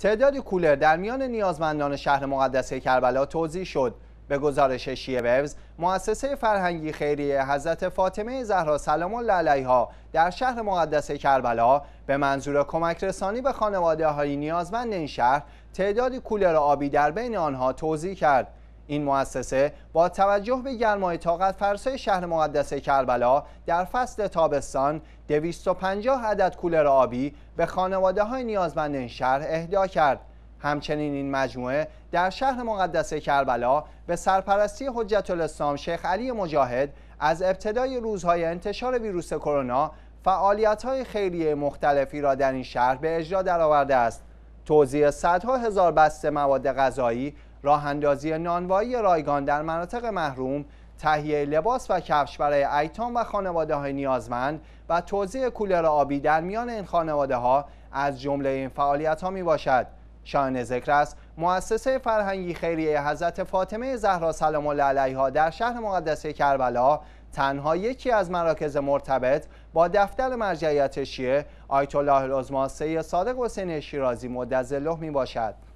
تعدادی کولر در میان نیازمندان شهر مقدسه کربلا توضیح شد به گزارش شیعه ویوز مؤسسه فرهنگی خیریه حضرت فاطمه زهرا سلام الله علیها در شهر مقدس کربلا به منظور کمک رسانی به خانواده های نیازمند این شهر تعدادی کولر آبی در بین آنها توضیح کرد این مؤسسه با توجه به گرمای طاقت فرسای شهر مقدس کربلا در فصل تابستان 250 عدد کولر آبی به خانواده های نیازمند این شهر اهدا کرد همچنین این مجموعه در شهر مقدس کربلا به سرپرستی حجت الاسلام شیخ علی مجاهد از ابتدای روزهای انتشار ویروس کرونا فعالیت های خیریه مختلفی را در این شهر به اجرا درآورده است توزیع صدها هزار بسته مواد غذایی راه اندازی نانوایی رایگان در مناطق محروم تهیه لباس و کفش برای ایتام و خانواده های نیازمند و توزیع کولر آبی در میان این خانواده ها از جمله این فعالیت ها می باشد. ذکر است مؤسسه فرهنگی خیریه حضرت فاطمه زهرا سلام الله علیها در شهر مقدس کربلا تنها یکی از مراکز مرتبط با دفتر مرجعیت شیعه آیت الله العظما سید صادق حسین شیرازی مدظله می باشد